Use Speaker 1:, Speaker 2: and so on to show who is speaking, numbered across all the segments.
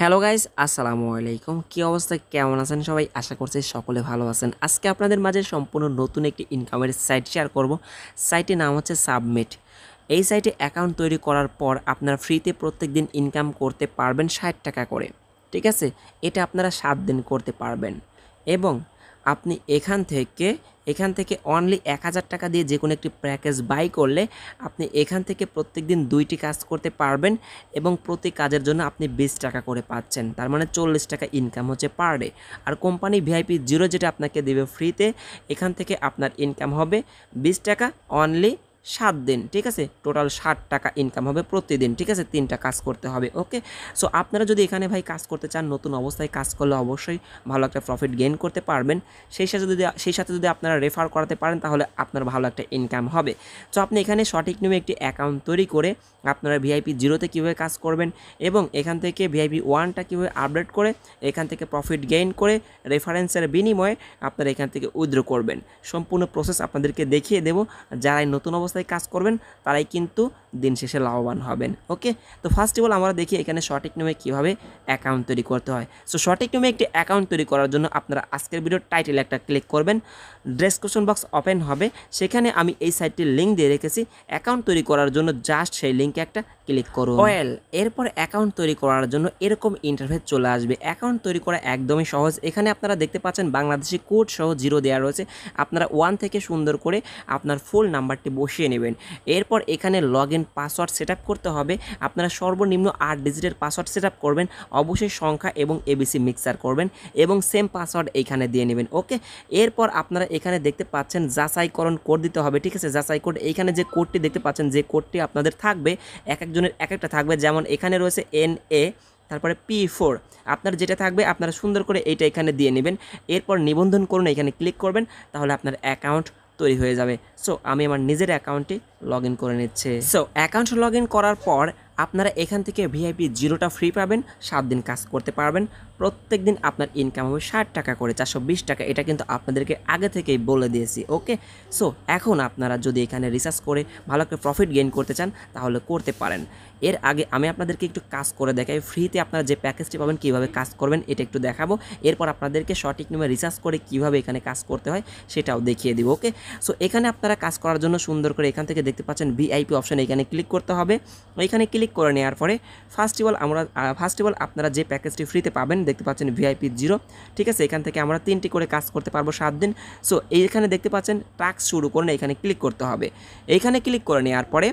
Speaker 1: hello guys আসসালামু আলাইকুম কী অবস্থা কেমন আছেন সবাই আশা করছি সকলে ভালো আছেন আজকে আপনাদের মাঝে সম্পূর্ণ নতুন একটি ইনকামের সাইট শেয়ার করব সাইটের নাম হচ্ছে সাবমিট এই সাইটে অ্যাকাউন্ট তৈরি করার পর আপনারা ফ্রিতে প্রত্যেক দিন ইনকাম করতে পারবেন ষাট টাকা করে ঠিক আছে এটা আপনারা সাত দিন করতে পারবেন এবং আপনি এখান থেকে এখান থেকে অনলি এক হাজার টাকা দিয়ে যে কোনো একটি প্যাকেজ বাই করলে আপনি এখান থেকে প্রত্যেক দিন দুইটি কাজ করতে পারবেন এবং প্রতি কাজের জন্য আপনি বিশ টাকা করে পাচ্ছেন তার মানে চল্লিশ টাকা ইনকাম হচ্ছে পার ডে আর কোম্পানি ভিআইপি জিরো যেটা আপনাকে দেবে ফ্রিতে এখান থেকে আপনার ইনকাম হবে বিশ টাকা অনলি সাত দিন ঠিক আছে টোটাল ষাট টাকা ইনকাম হবে প্রতিদিন ঠিক আছে তিনটা কাজ করতে হবে ওকে সো আপনারা যদি এখানে ভাই কাজ করতে চান নতুন অবস্থায় কাজ করলে অবশ্যই ভালো একটা প্রফিট গেইন করতে পারবেন সেই সাথে যদি সেই সাথে যদি আপনারা রেফার করাতে পারেন তাহলে আপনার ভালো একটা ইনকাম হবে সো আপনি এখানে সঠিক নিয়মে একটি অ্যাকাউন্ট তৈরি করে আপনারা ভিআইপি জিরোতে কীভাবে কাজ করবেন এবং এখান থেকে ভিআইপি ওয়ানটা কীভাবে আপডেট করে এখান থেকে প্রফিট গেইন করে রেফারেন্সের বিনিময়ে আপনারা এখান থেকে উইথড্র করবেন সম্পূর্ণ প্রসেস আপনাদেরকে দেখিয়ে দেবো যারা নতুন অবস্থা রাস্তায় কাজ করবেন তারাই কিন্তু দিন শেষে লাভবান হবেন ওকে তো ফার্স্ট অফ অল আমরা দেখি এখানে সঠিক নিয়মে কীভাবে অ্যাকাউন্ট তৈরি করতে হয় সো সঠিক নিয়মে একটি অ্যাকাউন্ট তৈরি করার জন্য আপনারা আজকের ভিডিও টাইটেল একটা ক্লিক করবেন ডেসক্রিপশন বক্স ওপেন হবে সেখানে আমি এই সাইটটির লিঙ্ক দিয়ে রেখেছি অ্যাকাউন্ট তৈরি করার জন্য জাস্ট সেই লিঙ্কে একটা ক্লিক করুন ওয়েল এরপর অ্যাকাউন্ট তৈরি করার জন্য এরকম ইন্টারফেস চলে আসবে অ্যাকাউন্ট তৈরি করা একদমই সহজ এখানে আপনারা দেখতে পাচ্ছেন বাংলাদেশি কোড সহ জিরো দেওয়া রয়েছে আপনারা ওয়ান থেকে সুন্দর করে আপনার ফুল নাম্বারটি বসিয়ে নেবেন এরপর এখানে লগ ইন পাসওয়ার্ড সেট করতে হবে আপনারা সর্বনিম্ন আট ডিজিটের পাসওয়ার্ড সেট করবেন অবশ্যই সংখ্যা এবং এবিসি মিক্সার করবেন এবং সেম পাসওয়ার্ড এখানে দিয়ে নেবেন ওকে এরপর আপনারা এখানে দেখতে পাচ্ছেন যাচাইকরণ কোড দিতে হবে ঠিক আছে যাচাই কোড এইখানে যে কোডটি দেখতে পাচ্ছেন যে কোডটি আপনাদের থাকবে এক একজন জনের এক একটা থাকবে যেমন এখানে রয়েছে এন এ তারপরে পি ফোর আপনার যেটা থাকবে আপনারা সুন্দর করে এইটা এখানে দিয়ে নেবেন এরপর নিবন্ধন করুন এখানে ক্লিক করবেন তাহলে আপনার অ্যাকাউন্ট তৈরি হয়ে যাবে সো আমি আমার নিজের অ্যাকাউন্টে লগ করে নিচ্ছে সো অ্যাকাউন্ট লগ করার পর আপনারা এখান থেকে ভিআইপি জিরোটা ফ্রি পাবেন সাত দিন কাজ করতে পারবেন প্রত্যেক দিন আপনার ইনকাম হবে ষাট টাকা করে চারশো বিশ টাকা এটা কিন্তু আপনাদেরকে আগে থেকেই বলে দিয়েছি ওকে সো এখন আপনারা যদি এখানে রিসার্চ করে ভালো একটা প্রফিট গেইন করতে চান তাহলে করতে পারেন এর আগে আমি আপনাদেরকে একটু কাজ করে দেখাই ফ্রিতে আপনারা যে প্যাকেজটি পাবেন কীভাবে কাজ করবেন এটা একটু দেখাবো এরপর আপনাদেরকে সঠিক নিয়মে রিসার্চ করে কিভাবে এখানে কাজ করতে হয় সেটাও দেখিয়ে দিব ওকে সো এখানে আপনারা কাজ করার জন্য সুন্দর করে এখান থেকে দেখতে পাচ্ছেন ভিআইপি অপশন এখানে ক্লিক করতে হবে এখানে ক্লিক করে নেওয়ার পরে ফার্স্ট অফ অল আমরা ফার্স্ট অফ অল আপনারা যে প্যাকেজটি ফ্রিতে পাবেন দেখতে পাচ্ছেন ভিআইপি জিরো ঠিক আছে এখান থেকে আমরা তিনটি করে কাজ করতে পারবো সাত দিন সো এইখানে দেখতে পাচ্ছেন টাস্ক শুরু করে এখানে ক্লিক করতে হবে এইখানে ক্লিক করে নেওয়ার পরে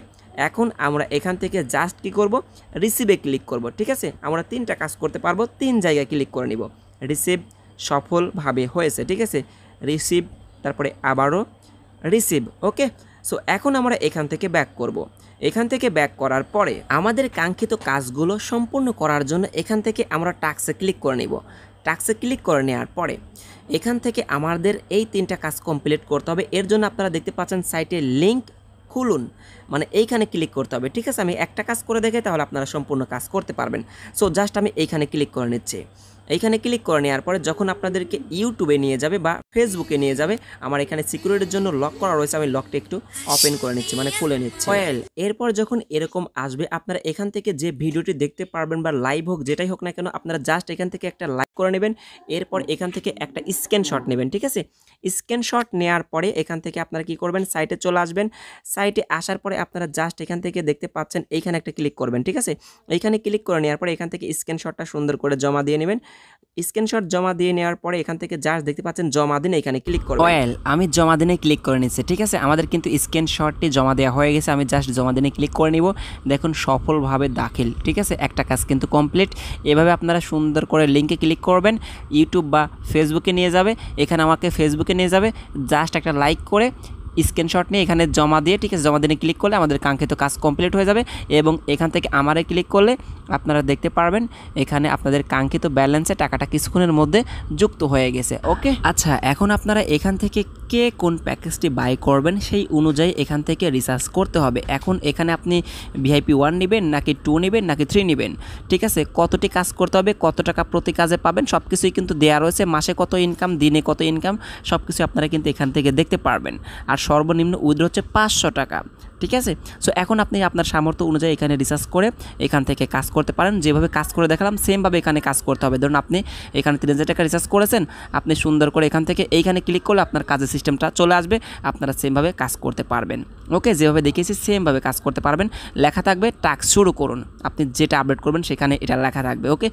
Speaker 1: এখন আমরা এখান থেকে জাস্ট কি করব রিসিভে ক্লিক করব ঠিক আছে আমরা তিনটা কাজ করতে পারবো তিন জায়গায় ক্লিক করে নিব রিসিভ সফলভাবে হয়েছে ঠিক আছে রিসিভ তারপরে আবারও রিসিভ ওকে সো এখন আমরা এখান থেকে ব্যাক করবো এখান থেকে ব্যাক করার পরে আমাদের কাঙ্ক্ষিত কাজগুলো সম্পূর্ণ করার জন্য এখান থেকে আমরা টাক্সে ক্লিক করে নেব টাক্সে ক্লিক করে নেওয়ার পরে এখান থেকে আমাদের এই তিনটা কাজ কমপ্লিট করতে হবে এর জন্য আপনারা দেখতে পাচ্ছেন সাইটে লিঙ্ক খুলুন মানে এইখানে ক্লিক করতে হবে ঠিক আছে আমি একটা কাজ করে দেখে তাহলে আপনারা সম্পূর্ণ কাজ করতে পারবেন সো জাস্ট আমি এইখানে ক্লিক করে নিচ্ছি এইখানে ক্লিক করে নেওয়ার পরে যখন আপনাদেরকে ইউটিউবে নিয়ে যাবে বা ফেসবুকে নিয়ে যাবে আমার এখানে সিকিউরিটির জন্য লক করা রয়েছে আমি লকটা একটু ওপেন করে নিচ্ছি মানে খুলে নিচ্ছি ওয়েল এরপর যখন এরকম আসবে আপনারা এখান থেকে যে ভিডিওটি দেখতে পারবেন বা লাইভ হোক যেটাই হোক না কেন আপনারা জাস্ট এখান থেকে একটা লাইক করে নেবেন এরপর এখান থেকে একটা স্ক্যানশট নেবেন ঠিক আছে স্ক্যানশট নেওয়ার পরে এখান থেকে আপনারা কি করবেন সাইটে চলে আসবেন সাইটে আসার পরে আপনারা জাস্ট এখান থেকে দেখতে পাচ্ছেন এইখানে একটা ক্লিক করবেন ঠিক আছে এইখানে ক্লিক করে নেওয়ার পরে এখান থেকে স্ক্যানশটটা সুন্দর করে জমা দিয়ে নেবেন স্ক্রিনশট জমা দিয়ে নেওয়ার পরে এখান থেকে যা দেখতে পাচ্ছেন জমা দিন এখানে ক্লিক করবেন ওয়েল আমি জমা দিনে ক্লিক করে নিচ্ছি ঠিক আছে আমাদের কিন্তু স্ক্রিনশটটি জমা দেওয়া হয়ে গেছে আমি জাস্ট জমা দিনে ক্লিক করে নিব দেখুন সফলভাবে দাখিল ঠিক আছে একটা কাজ কিন্তু কমপ্লিট এভাবে আপনারা সুন্দর করে লিঙ্কে ক্লিক করবেন ইউটিউব বা ফেসবুকে নিয়ে যাবে এখানে আমাকে ফেসবুকে নিয়ে যাবে জাস্ট একটা লাইক করে স্ক্রিনশট নিয়ে এখানে জমা দিয়ে ঠিক আছে জমা দিনে ক্লিক করলে আমাদের কাঙ্ক্ষিত কাজ কমপ্লিট হয়ে যাবে এবং এখান থেকে আমারে ক্লিক করলে আপনারা দেখতে পারবেন এখানে আপনাদের কাঙ্ক্ষিত ব্যালেন্সে টাকাটা কিছুক্ষণের মধ্যে যুক্ত হয়ে গেছে ওকে আচ্ছা এখন আপনারা এখান থেকে কে কোন প্যাকেজটি বাই করবেন সেই অনুযায়ী এখান থেকে রিসার্চ করতে হবে এখন এখানে আপনি ভিআইপি ওয়ান নেবেন নাকি টু নেবেন নাকি থ্রি নেবেন ঠিক আছে কতটি কাজ করতে হবে কত টাকা প্রতি কাজে পাবেন সব কিছুই কিন্তু দেওয়া রয়েছে মাসে কত ইনকাম দিনে কত ইনকাম সব কিছু আপনারা কিন্তু এখান থেকে দেখতে পারবেন আর সর্বনিম্ন উইথড্র হচ্ছে পাঁচশো টাকা ঠিক আছে সো এখন আপনি আপনার সামর্থ্য অনুযায়ী এখানে রিসার্চ করে এখান থেকে কাজ করতে পারেন যেভাবে কাজ করে দেখালাম সেমভাবে এখানে কাজ করতে হবে ধরুন আপনি এখানে তিন হাজার টাকা রিসার্চ করেছেন আপনি সুন্দর করে এখান থেকে এইখানে ক্লিক করলে আপনার কাজের সিস্টেমটা চলে আসবে আপনারা সেমভাবে কাজ করতে পারবেন ওকে যেভাবে দেখিয়েছি সেমভাবে কাজ করতে পারবেন লেখা থাকবে টাস্ক শুরু করুন আপনি যেটা আপডেট করবেন সেখানে এটা লেখা থাকবে ওকে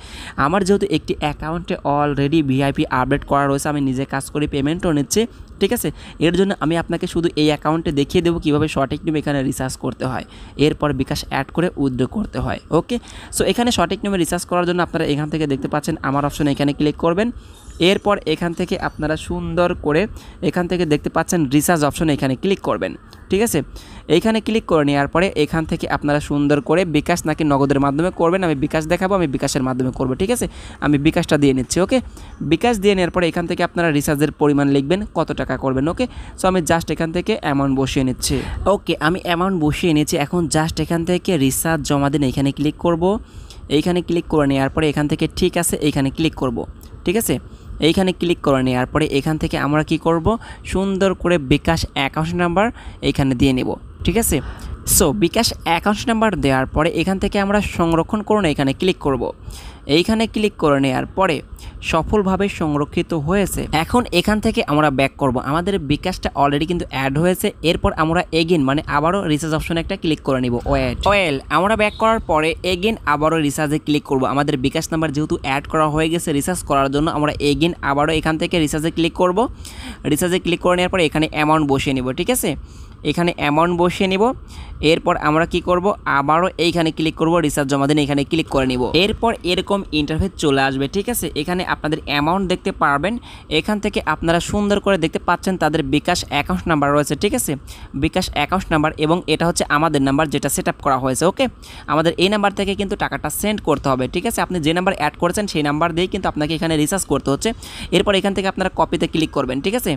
Speaker 1: আমার যেহেতু একটি অ্যাকাউন্টে অলরেডি ভিআইপি আপডেট করা রয়েছে আমি নিজে কাজ করি পেমেন্টও নিচ্ছি ঠিক আছে এর জন্য আমি আপনাকে শুধু এই অ্যাকাউন্টে দেখিয়ে দেবো কীভাবে সঠিক নিয়ম এখানে রিচার্জ করতে হয় এরপর বিকাশ অ্যাড করে উইথড্র করতে হয় ওকে সো এখানে সঠিক নিয়মে রিচার্জ করার জন্য আপনারা এখান থেকে দেখতে পাচ্ছেন আমার অপশন এখানে ক্লিক করবেন এরপর এখান থেকে আপনারা সুন্দর করে এখান থেকে দেখতে পাচ্ছেন রিসার্চ অপশন এখানে ক্লিক করবেন ঠিক আছে এইখানে ক্লিক করে নেওয়ার পরে এখান থেকে আপনারা সুন্দর করে বিকাশ নাকি নগদের মাধ্যমে করবেন আমি বিকাশ দেখাবো আমি বিকাশের মাধ্যমে করব ঠিক আছে আমি বিকাশটা দিয়ে নিচ্ছি ওকে বিকাশ দিয়ে নেওয়ার পরে এখান থেকে আপনারা রিচার্জের পরিমাণ লিখবেন কত টাকা করবেন ওকে সো আমি জাস্ট এখান থেকে অ্যামাউন্ট বসিয়ে নিচ্ছি ওকে আমি অ্যামাউন্ট বসিয়ে নিচ্ছি এখন জাস্ট এখান থেকে রিচার্জ জমা দিন এখানে ক্লিক করব এইখানে ক্লিক করে নেওয়ার পরে এখান থেকে ঠিক আছে এইখানে ক্লিক করব ঠিক আছে এইখানে ক্লিক করে নেওয়ার পরে এখান থেকে আমরা কি করব সুন্দর করে বিকাশ অ্যাকাউন্ট নাম্বার এখানে দিয়ে নেব ঠিক আছে সো বিকাশ অ্যাকাউন্ট নাম্বার দেওয়ার পরে এখান থেকে আমরা সংরক্ষণ করুন এখানে ক্লিক করব এইখানে ক্লিক করে নেওয়ার পরে সফলভাবে সংরক্ষিত হয়েছে এখন এখান থেকে আমরা ব্যাক করব আমাদের বিকাশটা অলরেডি কিন্তু অ্যাড হয়েছে এরপর আমরা এগেন মানে আবারও রিচার্জ অপশন একটা ক্লিক করে নিব ওয়েট ওয়েল আমরা ব্যাক করার পরে এগেন আবারও রিচার্জে ক্লিক করব আমাদের বিকাশ নাম্বার যেহেতু অ্যাড করা হয়ে গেছে রিচার্জ করার জন্য আমরা এগেন আবারও এখান থেকে রিচার্জে ক্লিক করব রিচার্জে ক্লিক করে নেওয়ার পরে এখানে অ্যামাউন্ট বসিয়ে নিব ঠিক আছে এখানে অ্যামাউন্ট বসিয়ে নিব এরপর আমরা কি করব আবারও এইখানে ক্লিক করব রিচার্জ জমা দিন এখানে ক্লিক করে নিব এরপর এরকম ইন্টারফেস চলে আসবে ঠিক আছে এখানে আপনাদের অ্যামাউন্ট দেখতে পারবেন এখান থেকে আপনারা সুন্দর করে দেখতে পাচ্ছেন তাদের বিকাশ অ্যাকাউন্ট নাম্বার রয়েছে ঠিক আছে বিকাশ অ্যাকাউন্ট নাম্বার এবং এটা হচ্ছে আমাদের নাম্বার যেটা সেট করা হয়েছে ওকে আমাদের এই নাম্বার থেকে কিন্তু টাকাটা সেন্ড করতে হবে ঠিক আছে আপনি যে নাম্বার অ্যাড করেছেন সেই নাম্বার দিয়েই কিন্তু আপনাকে এখানে রিচার্জ করতে হচ্ছে এরপর এখান থেকে আপনারা কপিতে ক্লিক করবেন ঠিক আছে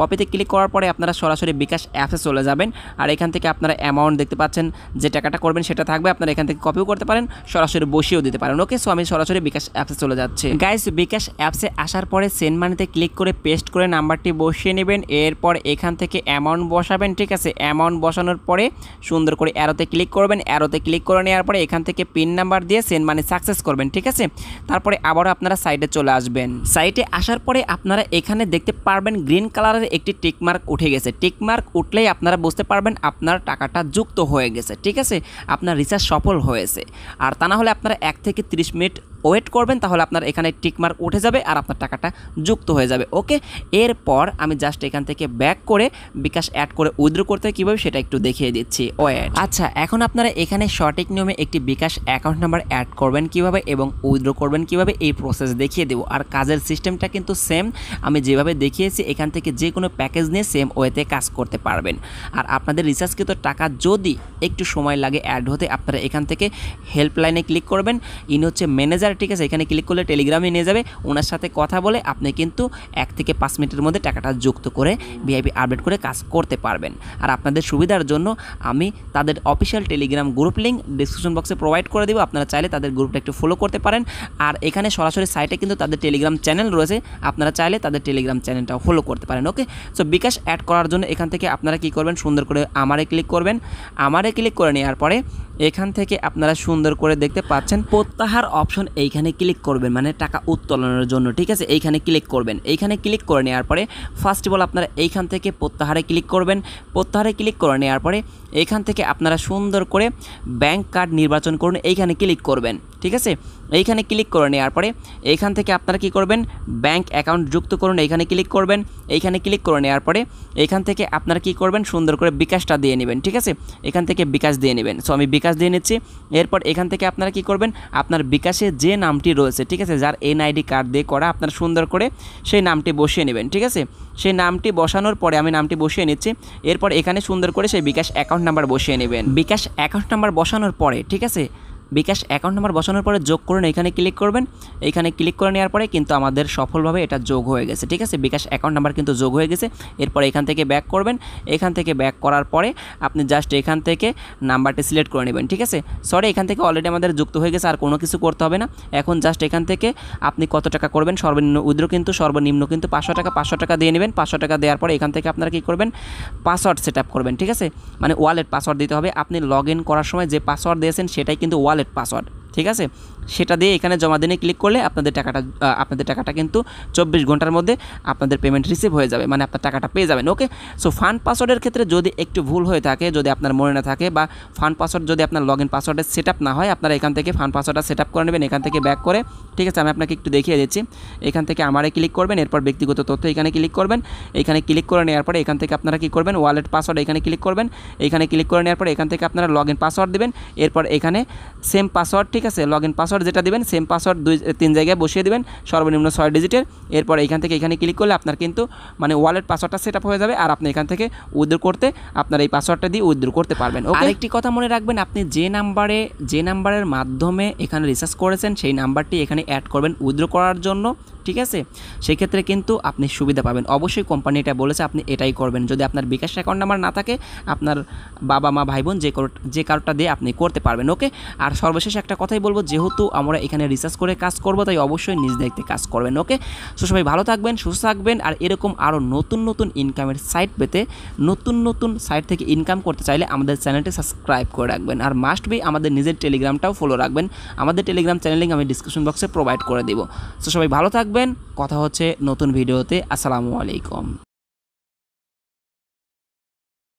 Speaker 1: কপিতে ক্লিক করার পরে আপনারা সরাসরি বিকাশ অ্যাপসে চলে যাবেন আর এখান থেকে আপনারা অ্যামাউন্ট দেখতে পাচ্ছেন যে টাকাটা করবেন সেটা থাকবে আপনারা এখান থেকে কপিও করতে পারেন সরাসরি বসিয়েও দিতে পারেন ওকে সো আমি সরাসরি বিকাশ অ্যাপসে চলে যাচ্ছি গাইস বিকাশ অ্যাপসে আসার পরে সেন মানিতে ক্লিক করে পেস্ট করে নাম্বারটি বসিয়ে নেবেন এরপর এখান থেকে অ্যামাউন্ট বসাবেন ঠিক আছে অ্যামাউন্ট বসানোর পরে সুন্দর করে অ্যারোতে ক্লিক করবেন অ্যারোতে ক্লিক করে নেওয়ার পরে এখান থেকে পিন নাম্বার দিয়ে সেন মানি সাকসেস করবেন ঠিক আছে তারপরে আবারও আপনারা সাইডে চলে আসবেন সাইটে আসার পরে আপনারা এখানে দেখতে পারবেন গ্রিন কালারের একটি টিকমার্ক উঠে গেছে টেকমার্ক উঠলেই আপনারা বুঝতে পারবেন আপনার টাকাটা যুক্ত হয়ে গেছে ঠিক আছে আপনার রিচার্জ সফল হয়েছে আর তা না হলে আপনারা এক থেকে 30 মিনিট ওয়েট করবেন তাহলে আপনার এখানে টিকমার্ক উঠে যাবে আর আপনার টাকাটা যুক্ত হয়ে যাবে ওকে এরপর আমি জাস্ট এখান থেকে ব্যাক করে বিকাশ অ্যাড করে উইথড্র করতে হয় কীভাবে সেটা একটু দেখিয়ে দিচ্ছি ওয়েট আচ্ছা এখন আপনারা এখানে সঠিক নিয়মে একটি বিকাশ অ্যাকাউন্ট নাম্বার অ্যাড করবেন কিভাবে এবং উইথড্র করবেন কিভাবে এই প্রসেস দেখিয়ে দেবো আর কাজের সিস্টেমটা কিন্তু সেম আমি যেভাবে দেখিয়েছি এখান থেকে যে কোনো প্যাকেজ নিয়ে সেম ওয়েতে কাজ করতে পারবেন আর আপনাদের রিচার্জকৃত টাকা যদি একটু সময় লাগে অ্যাড হতে আপনারা এখান থেকে হেল্পলাইনে ক্লিক করবেন ইনি হচ্ছে ম্যানেজার ঠিক আছে এখানে ক্লিক করলে টেলিগ্রামে নিয়ে যাবে ওনার সাথে কথা বলে আপনি কিন্তু এক থেকে পাঁচ মিনিটের মধ্যে টাকাটা যুক্ত করে ভিআইপি আপডেট করে কাজ করতে পারবেন আর আপনাদের সুবিধার জন্য আমি তাদের official Telegram group link description বক্সে প্রোভাইড করে দেবো আপনারা চাইলে তাদের গ্রুপটা একটু ফলো করতে পারেন আর এখানে সরাসরি সাইটে কিন্তু তাদের টেলিগ্রাম চ্যানেল রয়েছে আপনারা চাইলে তাদের টেলিগ্রাম চ্যানেলটাও ফলো করতে পারেন ওকে সো বিকাশ অ্যাড করার জন্য এখান থেকে আপনারা কি করবেন সুন্দর করে আমারে ক্লিক করবেন আমারে ক্লিক করে নেওয়ার পরে এখান থেকে আপনারা সুন্দর করে দেখতে পাচ্ছেন প্রত্যাহার অপশন এইখানে ক্লিক করবেন মানে টাকা উত্তোলনের জন্য ঠিক আছে এইখানে ক্লিক করবেন এইখানে ক্লিক করে নেওয়ার পরে ফার্স্ট অফ অল আপনারা এইখান থেকে প্রত্যাহারে ক্লিক করবেন প্রত্যাহারে ক্লিক করে নেওয়ার পরে এইখান থেকে আপনারা সুন্দর করে ব্যাংক কার্ড নির্বাচন করুন এইখানে ক্লিক করবেন ঠিক আছে এইখানে ক্লিক করে নেওয়ার পরে এইখান থেকে আপনারা কি করবেন ব্যাংক অ্যাকাউন্ট যুক্ত করুন এইখানে ক্লিক করবেন এইখানে ক্লিক করে নেওয়ার পরে এইখান থেকে আপনারা কি করবেন সুন্দর করে বিকাশটা দিয়ে নেবেন ঠিক আছে এখান থেকে বিকাশ দিয়ে নেবেন সো আমি বিকাশ বিকাশ দিয়ে নিচ্ছি এরপর এখান থেকে আপনারা কি করবেন আপনার বিকাশে যে নামটি রয়েছে ঠিক আছে যার এনআইডি কার্ড দিয়ে করা আপনার সুন্দর করে সেই নামটি বসিয়ে নেবেন ঠিক আছে সেই নামটি বসানোর পরে আমি নামটি বসিয়ে নিচ্ছি এরপর এখানে সুন্দর করে সেই বিকাশ অ্যাকাউন্ট নাম্বার বসিয়ে নেবেন বিকাশ অ্যাকাউন্ট নাম্বার বসানোর পরে ঠিক আছে বিকাশ অ্যাকাউন্ট নাম্বার বসানোর পরে যোগ করুন এখানে ক্লিক করবেন এখানে ক্লিক করে নেওয়ার পরে কিন্তু আমাদের সফলভাবে এটা যোগ হয়ে গেছে ঠিক আছে বিকাশ অ্যাকাউন্ট নাম্বার কিন্তু যোগ হয়ে গেছে এরপর এখান থেকে ব্যাক করবেন এখান থেকে ব্যাক করার পরে আপনি জাস্ট এখান থেকে নাম্বারটি সিলেক্ট করে নেবেন ঠিক আছে সরি এখান থেকে অলরেডি আমাদের যুক্ত হয়ে গেছে আর কোনো কিছু করতে হবে না এখন জাস্ট এখান থেকে আপনি কত টাকা করবেন সর্বনিম্ন উদ্র কিন্তু সর্বনিম্ন কিন্তু পাঁচশো টাকা পাঁচশো টাকা দিয়ে নেবেন পাঁচশো টাকা দেওয়ার পরে এখান থেকে আপনারা কী করবেন পাসওয়ার্ড সেট করবেন ঠিক আছে মানে ওয়ালেট পাসওয়ার্ড দিতে হবে আপনি লগ করার সময় যে পাসওয়ার্ড দিয়েছেন সেটাই কিন্তু ওয়ালেট ওয়ালেট পাসওয়ার্ড ঠিক আছে সেটা দিয়ে এখানে জমা দিনে ক্লিক করলে আপনাদের টাকাটা আপনাদের টাকাটা কিন্তু চব্বিশ ঘন্টার মধ্যে আপনাদের পেমেন্ট রিসিভ হয়ে যাবে মানে আপনার টাকাটা পেয়ে যাবেন ওকে সো ফান্ড পাসওয়ার্ডের ক্ষেত্রে যদি একটু ভুল হয়ে থাকে যদি আপনার মনে না থাকে বা ফান্ড পাসওয়ার্ড যদি আপনার লগ ইন পাসওয়ার্ডের সেট আপ না হয় আপনারা এখান থেকে ফান্ড পাসওয়ার্ডটা সেট আপ করে নেবেন এখান থেকে ব্যাক করে ঠিক আছে আমি আপনাকে একটু দেখিয়ে দিচ্ছি এখান থেকে আমারে ক্লিক করবেন এরপর ব্যক্তিগত তথ্য এখানে ক্লিক করবেন এখানে ক্লিক করে নেওয়ার পরে এখান থেকে আপনারা কী করবেন ওয়ালেট পাসওয়ার্ড এখানে ক্লিক করবেন এখানে ক্লিক করে নেওয়ার পরে এখান থেকে আপনারা লগ ইন পাসওয়ার্ড দেবেন এরপর এখানে সেম পাসওয়ার্ড ঠিক আছে লগ ইন পাসওয়ার্ড পাসওয়ার্ড যেটা দেবেন সেম পাসওয়ার্ড দুই তিন জায়গায় বসিয়ে দেবেন সর্বনিম্ন ছয় ডিজিটের এরপর এখান থেকে এখানে ক্লিক করলে আপনার কিন্তু মানে ওয়ালেট পাসওয়ার্ডটা সেট হয়ে যাবে আর আপনি এখান থেকে উইথড্র করতে আপনার এই পাসওয়ার্ডটা দিয়ে উইথড্র করতে পারবেন ওকে আরেকটি কথা মনে রাখবেন আপনি যে নাম্বারে যে নাম্বারের মাধ্যমে এখানে রিচার্জ করেছেন সেই নাম্বারটি এখানে অ্যাড করবেন উইথড্র করার জন্য ঠিক আছে সেক্ষেত্রে কিন্তু আপনি সুবিধা পাবেন অবশ্যই কোম্পানিটা বলেছে আপনি এটাই করবেন যদি আপনার বিকাশ অ্যাকাউন্ট নাম্বার না থাকে আপনার বাবা মা ভাই বোন যে যে কার্ডটা দিয়ে আপনি করতে পারবেন ওকে আর সর্বশেষ একটা কথাই বলবো যেহেতু আমরা এখানে রিসার্চ করে কাজ করবো তাই অবশ্যই নিজ দায়িত্বে কাজ করবেন ওকে সো সবাই ভালো থাকবেন সুস্থ থাকবেন আর এরকম আরও নতুন নতুন ইনকামের সাইট পেতে নতুন নতুন সাইট থেকে ইনকাম করতে চাইলে আমাদের চ্যানেলটি সাবস্ক্রাইব করে রাখবেন আর মাস্ট বি আমাদের নিজের টেলিগ্রামটাও ফলো রাখবেন আমাদের টেলিগ্রাম চ্যানেল আমি ডিসক্রিপশন বক্সে প্রোভাইড করে দেবো সো সবাই ভালো থাকবেন থাকবেন কথা হচ্ছে নতুন ভিডিওতে আসসালামু আলাইকুম